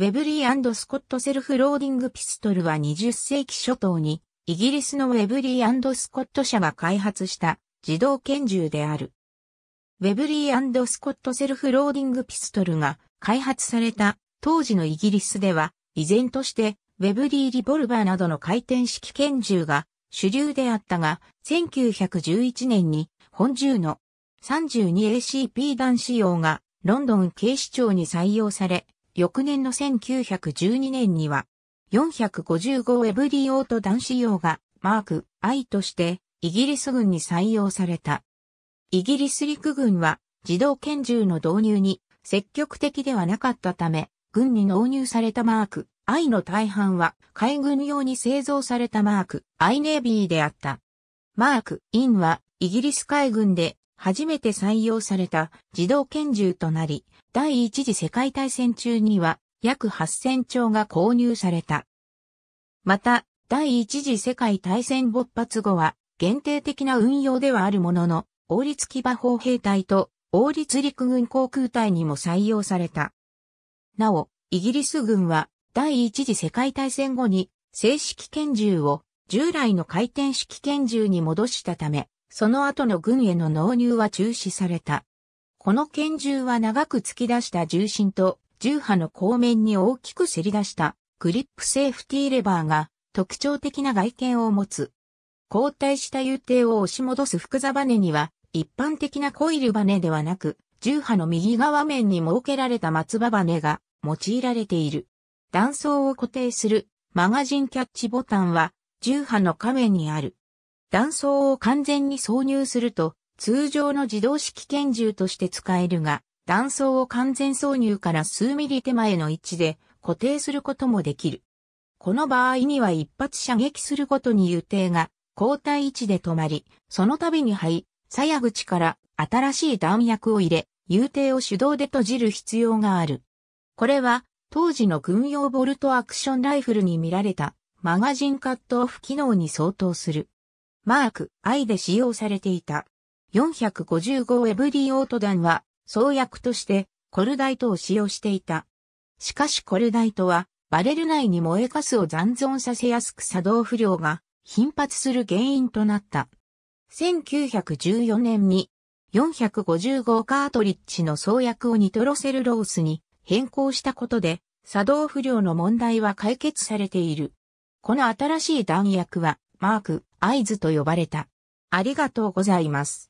ウェブリースコットセルフローディングピストルは20世紀初頭に、イギリスのウェブリースコット社が開発した自動拳銃である。ウェブリースコットセルフローディングピストルが開発された当時のイギリスでは、依然としてウェブリーリボルバーなどの回転式拳銃が主流であったが、1911年に本銃の 32ACP 弾仕様がロンドン警視庁に採用され、翌年の1912年には、455エブリオート男子用がマーク I としてイギリス軍に採用された。イギリス陸軍は自動拳銃の導入に積極的ではなかったため、軍に納入されたマーク I の大半は海軍用に製造されたマーク I ネービーであった。マーク IN はイギリス海軍で初めて採用された自動拳銃となり、第一次世界大戦中には約8000丁が購入された。また、第一次世界大戦勃発後は、限定的な運用ではあるものの、王立騎馬砲兵隊と王立陸軍航空隊にも採用された。なお、イギリス軍は第一次世界大戦後に正式拳銃を従来の回転式拳銃に戻したため、その後の軍への納入は中止された。この拳銃は長く突き出した重心と銃波の後面に大きくせり出したグリップセーフティーレバーが特徴的な外見を持つ。後退した油艇を押し戻す複座バネには一般的なコイルバネではなく銃波の右側面に設けられた松葉バネが用いられている。断層を固定するマガジンキャッチボタンは銃波の下面にある。弾倉を完全に挿入すると、通常の自動式拳銃として使えるが、弾倉を完全挿入から数ミリ手前の位置で固定することもできる。この場合には一発射撃するごとに油艇が交代位置で止まり、その度に肺、鞘口から新しい弾薬を入れ、油艇を手動で閉じる必要がある。これは当時の軍用ボルトアクションライフルに見られたマガジンカットオフ機能に相当する。マーク、I で使用されていた。455エブリーオート弾は、創薬として、コルダイトを使用していた。しかしコルダイトは、バレル内に燃えかすを残存させやすく作動不良が頻発する原因となった。1914年に455カートリッジの創薬をニトロセルロースに変更したことで作動不良の問題は解決されている。この新しい弾薬はマーク、合図と呼ばれた。ありがとうございます。